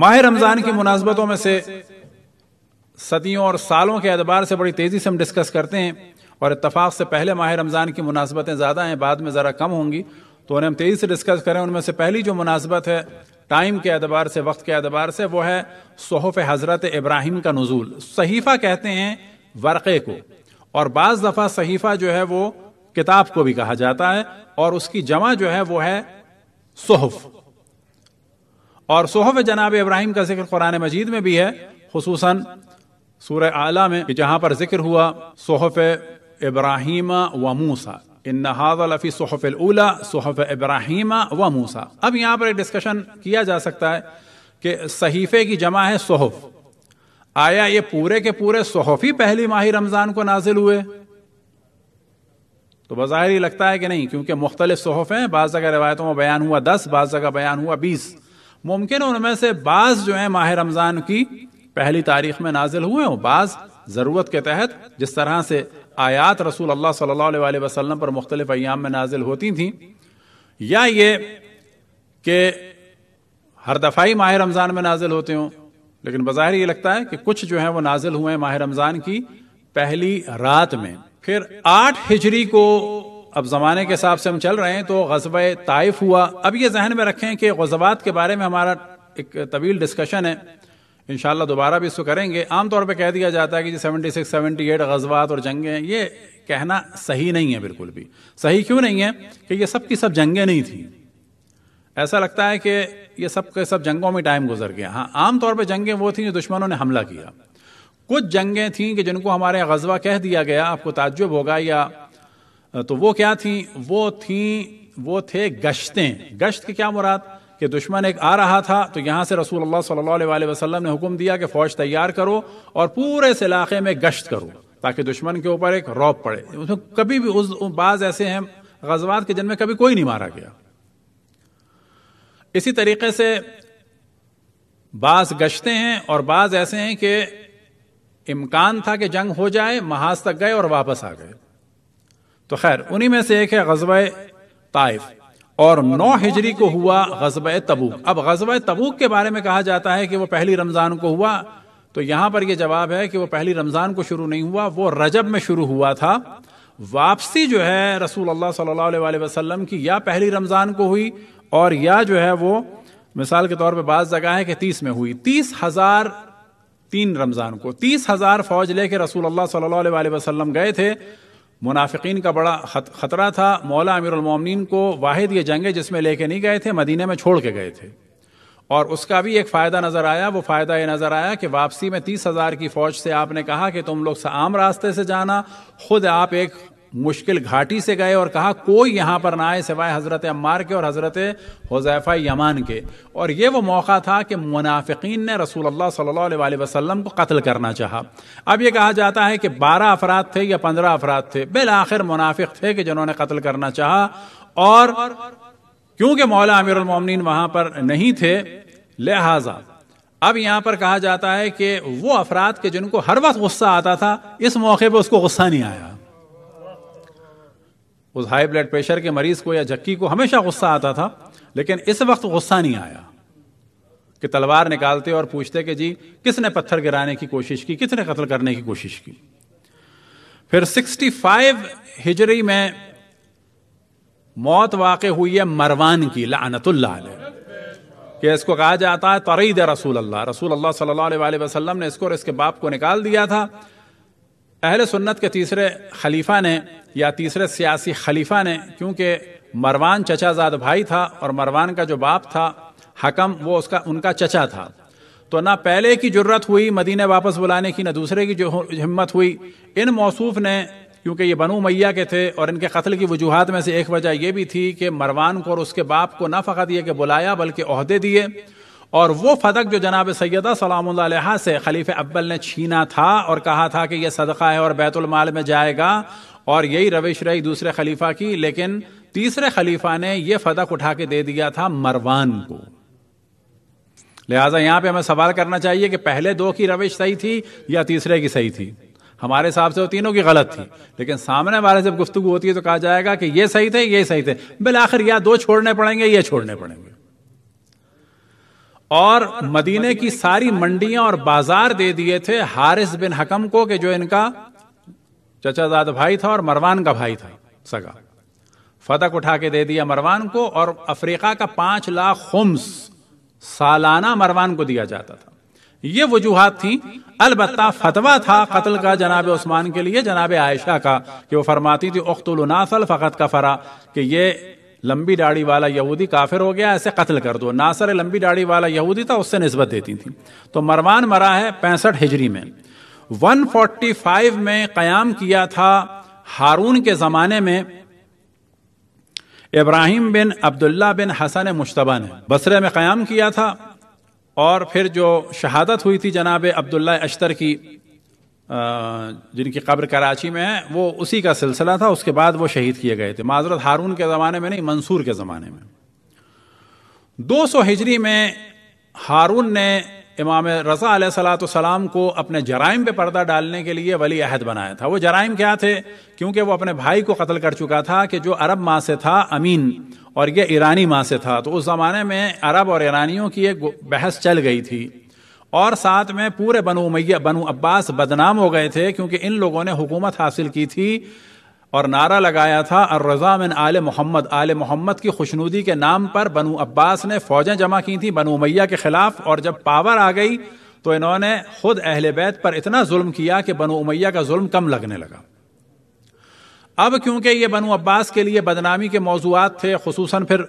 माह रमज़ान की मुनासबतों में से सदियों और सालों के अतबार से बड़ी तेज़ी से हम डिस्कस करते हैं और इतफाक़ से पहले माह रमज़ान की मुनासबतें ज़्यादा हैं बाद में ज़रा कम होंगी तो उन्हें हम तेज़ी से डिस्कस करें उनमें से पहली जो मुनासबत है टाइम के अतबार से वक्त के अतबार से वो है सहफ़ हज़रत इब्राहिम का नज़ूल सहीफ़ा कहते हैं वर्क़े को और बाज़ दफ़ा सहीफ़ा जो है वो किताब को भी कहा जाता है और उसकी जमा जो है वो है सहफ़ और सोहब जनाब इब्राहिम का जिक्र कुरान मजीद में भी है खसूस सूर आला में जहाँ पर जिक्र हुआ सोहफ इब्राहिम व मूसा इन हाजलफ़ी सोहफ उला सोहफ इब्राहिम व मूसा अब यहाँ पर एक डिस्कशन किया जा सकता है कि सहीफ़े की जमा है सोहफ आया ये पूरे के पूरे सोहफी पहली माही रमज़ान को नाजिल हुए तो बज़ाहिर ही लगता है कि नहीं क्योंकि मुख्तलिफ सोहफ़े हैं बाज़ जगह रिवायतों में बयान हुआ दस बाद जगह बयान हुआ बीस मुमकिन उनमें से बाज जो है माह रमज़ान की पहली तारीख में नाजिल हुए हो बाज ज़रूरत के तहत जिस तरह से आयात रसूल अल्लाह सल्ला वसल्लम पर मुख्तलिफ अयाम में नाजिल होती थी या ये कि हर दफा ही माह रमज़ान में नाजिल होते हो लेकिन बाहिर ये लगता है कि कुछ जो है वो नाजिल हुए माह रमज़ान की पहली रात में फिर आठ हिजरी को अब ज़माने के हिसाब से हम चल रहे हैं तो गजब ताइफ हुआ अब ये जहन में रखें कि गजबात के बारे में हमारा एक तवील डिस्कशन है इन दोबारा भी इसको करेंगे आमतौर पर कह दिया जाता है कि जी सेवेंटी सिक्स सेवेंटी एट गजबात और जंगें ये कहना सही नहीं है बिल्कुल भी सही क्यों नहीं है कि ये सब की सब जंगें नहीं थी ऐसा लगता है कि ये सब के सब जंगों में टाइम गुजर गया हाँ आमतौर पर जंगें वो थी जो दुश्मनों ने हमला किया कुछ जंगें थीं कि जिनको हमारे गजबा कह दिया गया आपको ताज्जुब होगा या तो वो क्या थी वो थी वो थे गश्तें गश्त की क्या मुराद कि दुश्मन एक आ रहा था तो यहाँ से रसूल अल्लाह सल्लल्लाहु अलैहि वसल्लम ने हुक्म दिया कि फ़ौज तैयार करो और पूरे इस इलाके में गश्त करो ताकि दुश्मन के ऊपर एक रौब पड़े उसमें कभी भी उस बाज ऐसे हैं गजवात के जिनमें कभी कोई नहीं मारा गया इसी तरीके से बाज गश्ते हैं और बाज ऐसे हैं कि इम्कान था कि जंग हो जाए महाज तक गए और वापस आ गए तो खैर उन्हीं में से एक है गजब ताइफ और नौ हिजरी को हुआ गजब तबूक अब गजब तबूक के बारे में कहा जाता है कि वो पहली रमज़ान को हुआ तो यहां पर यह जवाब है कि वो पहली रमज़ान को शुरू नहीं हुआ वो रजब में शुरू हुआ था वापसी जो है रसूल अल्लाह सल्लल्लाहु अलैहि वसल्लम की या पहली रमज़ान को हुई और या जो है वो मिसाल के तौर पे बाज जगह है कि तीस में हुई तीस हज़ार तीन रमज़ान को तीस हज़ार फौज लेके रसूल अल्लाह सल्लल्लाहु अलैहि वसल्लम गए थे मुनाफिकीन का बड़ा ख़तरा था मौला अमीरमिन को वाहिद ये जंगे जिसमें लेके नहीं गए थे मदीने में छोड़ के गए थे और उसका भी एक फ़ायदा नज़र आया वो फ़ायदा ये नज़र आया कि वापसी में तीस हज़ार की फ़ौज से आपने कहा कि तुम लोग आम रास्ते से जाना खुद आप एक मुश्किल घाटी से गए और कहा कोई यहाँ पर ना आए सिवाय हज़रत अम्मार के और हज़रत हुजैफ़ा यमान के और ये वो मौका था कि मुनाफिकीन ने रसूल अल्लाह सल्लल्लाहु अलैहि वसल्लम को कत्ल करना चाहा अब ये कहा जाता है कि बारह अफराद थे या पंद्रह अफराद थे बिल आखिर मुनाफिक थे कि जिन्होंने कत्ल करना चाहा और क्योंकि मौला अमीरमिन वहाँ पर नहीं थे लिहाजा अब यहाँ पर कहा जाता है कि वो अफराद के जिनको हर वक्त गुस्सा आता था इस मौके पर उसको गुस्सा नहीं आया उस हाई ब्लड प्रेशर के मरीज को या जक्की को हमेशा गुस्सा आता था लेकिन इस वक्त गुस्सा नहीं आया कि तलवार निकालते और पूछते कि जी किसने पत्थर गिराने की कोशिश की किसने कत्ल करने की कोशिश की फिर 65 हिजरी में मौत वाक़ हुई है मरवान की लानतुल्ला कि इसको कहा जाता है तरीद रसूल अल्लाह रसूल अल्लाह सल्लल्लाहु अलैहि वसल्लम ने इसको और इसके बाप को निकाल दिया था अहल सुन्नत के तीसरे खलीफा ने या तीसरे सियासी खलीफा ने क्योंकि मरवान चचाजाद भाई था और मरवान का जो बाप था हकम वो उसका उनका चचा था तो ना पहले की जरूरत हुई मदीने वापस बुलाने की ना दूसरे की जो हिम्मत हुई इन मौसूफ ने क्योंकि ये बनू मैया के थे और इनके कत्ल की वजूहत में से एक वजह यह भी थी कि मरवान को और उसके बाप को ना फ़कत यह कि बुलाया बल्कि अहदे दिए और वो फदक जो जनाब सैदा सलाम से खलीफ अब्बल ने छीना था और कहा था कि यह सदका है और बैतुलमाल में जाएगा और यही रविश रही दूसरे खलीफा की लेकिन तीसरे खलीफा ने यह फदक उठा के दे दिया था मरवान को लिहाजा यहां पे हमें सवाल करना चाहिए कि पहले दो की रविश सही थी या तीसरे की सही थी हमारे हिसाब से वो तो तीनों की गलत थी लेकिन सामने वाले जब गुफ्तु होती है तो कहा जाएगा कि ये सही थे ये सही थे बिल आखिर या दो छोड़ने पड़ेंगे ये छोड़ने पड़ेंगे और मदीने की सारी मंडियां और बाजार दे दिए थे हारिस बिन हकम को कि जो इनका चचाजाद भाई था और मरवान का भाई था सगा फतक उठा के दे दिया मरवान को और अफ्रीका का पांच लाख खुम्स सालाना मरवान को दिया जाता था ये वजूहत थी अलबत् फतवा था कत्ल का जनाब उस्मान के लिए जनाब आयशा का कि वो फरमाती थी उख्तुलनासल फ़कत का फरा कि ये लंबी दाढ़ी वाला यहूदी काफिर हो गया ऐसे कत्ल कर दो नासर लंबी दाढ़ी वाला यहूदी था उससे नस्बत देती थी तो मरवान मरा है पैंसठ हिजरी में 145 में क़याम किया था हारून के ज़माने में इब्राहिम बिन अब्दुल्ला बिन हसन मुशतबा ने बसरे में क़याम किया था और फिर जो शहादत हुई थी जनाब अब्दुल्ला अश्तर की जिनकी कब्र कराची में है वो उसी का सिलसिला था उसके बाद वो शहीद किए गए थे माजरत हारून के ज़माने में नहीं मंसूर के ज़माने में 200 हिजरी में हारून ने इमाम रज़ा सलाम को अपने जराइम पे पर्दा डालने के लिए वली अहद बनाया था वो जराइम क्या थे क्योंकि वो अपने भाई को कत्ल कर चुका था कि जो अरब माँ से था अमीन और ये ईरानी माँ से था तो उस ज़माने में अरब और ईरानियों की एक बहस चल गई थी और साथ में पूरे बनु उमैया बनु अब्बास बदनाम हो गए थे क्योंकि इन लोगों ने हुकूमत हासिल की थी और नारा लगाया था और रज़ा मिन आल मोहम्मद आल मोहम्मद की खुशनुदी के नाम पर बनु अब्बास ने फौजें जमा की थी बनु उमैया के खिलाफ और जब पावर आ गई तो इन्होंने खुद अहल बैत पर इतना जुल्म किया कि बनु उमैया का जुल्म कम लगने लगा अब क्योंकि ये बनु अब्बास के लिए बदनामी के मौजूद थे खसूस फिर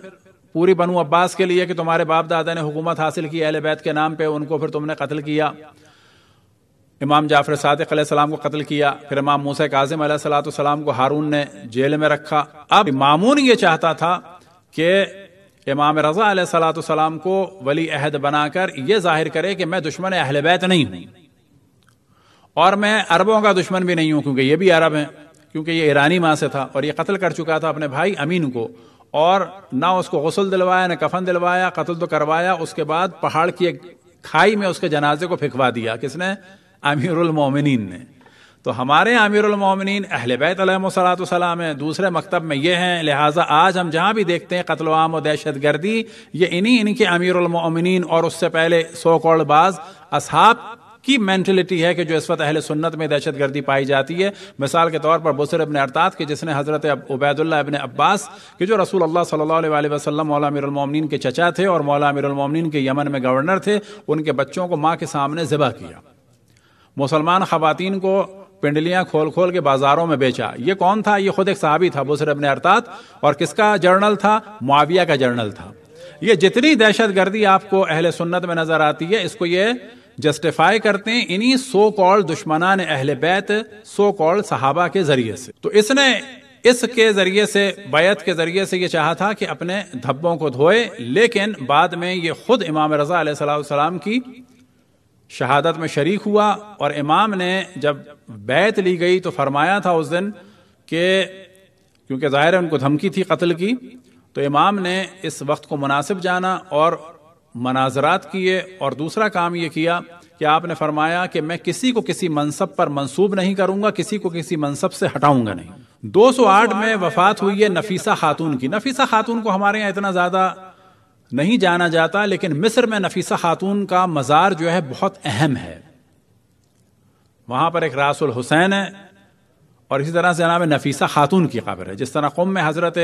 पूरी बनु अब्बास के लिए कि तुम्हारे बाप दादा ने हुकूमत हासिल की अहल बैत के नाम पे उनको फिर तुमने कत्ल किया इमाम जाफर सादिक सलाम को कत्ल किया फिर इमाम मूसा काजिम सलाम को हारून ने जेल में रखा अब मामून ये चाहता था कि इमाम रज़ा सलाम को वली अहद बनाकर यह जाहिर करे कि मैं दुश्मन अहल बैत नहीं हूं और मैं अरबों का दुश्मन भी नहीं हूं क्योंकि ये भी अरब हैं क्योंकि ये ईरानी माँ से था और ये कत्ल कर चुका था अपने भाई अमीन को और ना उसको गसल दिलवाया ना कफन दिलवाया कत्ल तो करवाया उसके बाद पहाड़ की एक खाई में उसके जनाजे को फेंकवा दिया किसने अमीरमिन ने तो हमारे अमीरमिन मोमिनीन अहल बैत सलाम है दूसरे मकतब में ये हैं लिहाजा आज हम जहाँ भी देखते हैं कतल आम और दहशत गर्दी ये इन्हीं इनके अमीरमिन और उससे पहले सो कौड़बाज असहाब की मैंटिलिटी है कि जो इस वक्त अहल सुन्नत में दहशत गर्दी पाई जाती है मिसाल के तौर पर बुसर अबन अरताद के जिसने हज़रत उबैदुल्ला अबन अब्बास के जो रसूल अल्लाह सल्ला वसलम मौलामिन के चचा थे और मौलामिन के यमन में गवर्नर थे उनके बच्चों को माँ के सामने ज़बह किया मुसलमान खवतिन को पिंडलियां खोल खोल के बाजारों में बेचा ये कौन था ये खुद एक सहाबी था बुसर अबन अरताद और किसका जर्नल था मुआविया का जर्नल था ये जितनी दहशत गर्दी आपको अहल सुन्नत में नज़र आती है इसको ये जस्टिफाई करते हैं इन्हीं सो कॉल दुश्मनान अहल बैत सो कॉल सहाबा के जरिए से तो इसने इसके जरिए से बैत के जरिए से ये चाहा था कि अपने धब्बों को धोए लेकिन बाद में ये खुद इमाम रजा सलाम की शहादत में शरीक हुआ और इमाम ने जब बैत ली गई तो फरमाया था उस दिन कि क्योंकि ज़ाहिर है उनको धमकी थी कत्ल की तो इमाम ने इस वक्त को मुनासिब जाना और मनाजरात किए और दूसरा काम ये किया कि आपने फरमाया कि मैं किसी को किसी मनसब पर मंसूब नहीं करूंगा किसी को किसी मनसब से हटाऊंगा नहीं 208 में वफात हुई है नफीसा खातून की नफीसा खातून को हमारे यहाँ इतना ज़्यादा नहीं जाना जाता लेकिन मिस्र में नफीसा खातून का मज़ार जो है बहुत अहम है वहां पर एक रासुल हुसैन है और इसी तरह से नाम नफीसा खातून की कब्र है जिस तरह कौम में हज़रत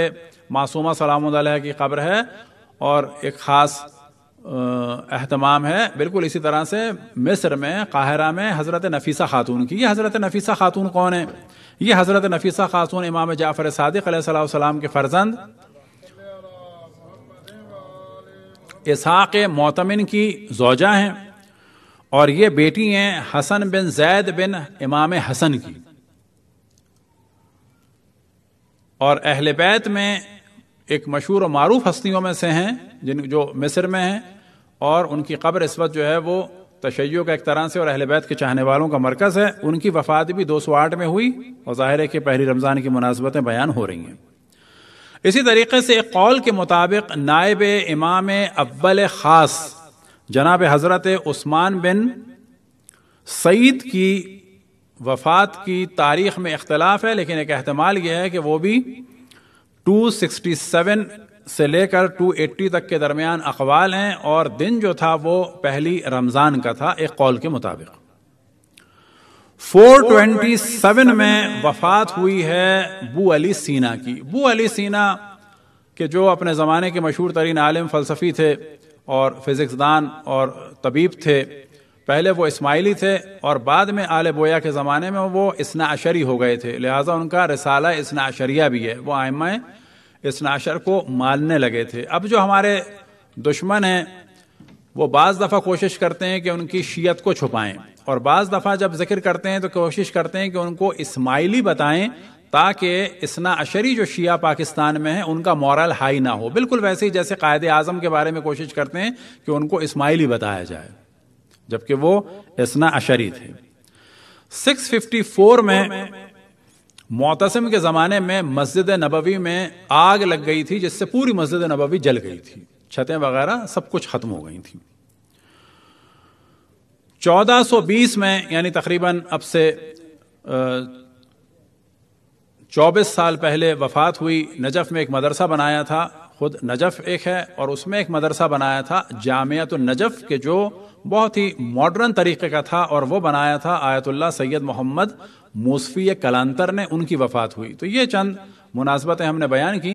मासूमा सलाम की कब्र है और एक ख़ास अहतमाम है बिल्कुल इसी तरह से मिस्र में काहरा में हज़रत नफीसा खातून की ये हज़रत नफीसा खातून कौन है ये हज़रत नफीसा खातून इमाम जाफ़र सलाम के फ़र्जंद इसहाक़ मोतमिन की जोजा हैं और ये बेटी हैं हसन बिन जैद बिन इमाम हसन की और अहल बैत में एक मशहूर और मरूफ हस्तियों में से हैं जिन जो मिस्र में हैं और उनकी कब्र इस वक्त जो है वो तशैयों का एक तरह से और अहल बैत के चाहने वालों का मरकज़ है उनकी वफात भी दो सौ आठ में हुई और ज़ाहिर है कि पहली रमज़ान की मुनासबतें बयान हो रही हैं इसी तरीके से एक कौल के मुताबिक नायब इमाम अब्बल ख़ास जनाब हज़रत उस्मान बिन सईद की वफात की तारीख़ में इख्तलाफ है लेकिन एक अहतमाल यह है कि वो भी 267 से लेकर 280 तक के दरमियान अकवाल हैं और दिन जो था वो पहली रमज़ान का था एक कॉल के मुताबिक 427 में वफात हुई है बू अली सीना की बू अली सीना के जो अपने ज़माने के मशहूर तरीन आलम फ़लसफ़ी थे और फिज़िक्सदान और तबीब थे पहले वो इस्माइली थे और बाद में आल बोया के ज़माने में वो इसना अशरी हो गए थे लिहाजा उनका रसाला इसना अशरिया भी है वो आयमा इसना अशर को मानने लगे थे अब जो हमारे दुश्मन हैं वो बाज़ दफ़ा कोशिश करते हैं कि उनकी शीयत को छुपाएं और बाज़ दफ़ा जब जिक्र करते हैं तो कोशिश करते हैं कि उनको इस्माइली बताएं ताकि इसना अशरी जो शिया पाकिस्तान में है उनका मॉरल हाई ना हो बिल्कुल वैसे ही जैसे कायद आज़म के बारे में कोशिश करते हैं कि उनको इस्माइली बताया जाए जबकि वो इसना अशरी थे 654 में मोतसम के ज़माने में मस्जिद नबवी में आग लग गई थी जिससे पूरी मस्जिद नबवी जल गई थी छतें वगैरह सब कुछ ख़त्म हो गई थी 1420 में यानी तकरीबन अब से चौबीस साल पहले वफात हुई नजफ़ में एक मदरसा बनाया था खुद नजफ़ एक है और उसमें एक मदरसा बनाया था जामियात नजफ़ के जो बहुत ही मॉडर्न तरीके का था और वो बनाया था आयतुल्ला सैयद मोहम्मद मूसफ़ी कलांतर ने उनकी वफ़ात हुई तो ये चंद मुनासबतें हमने बयान की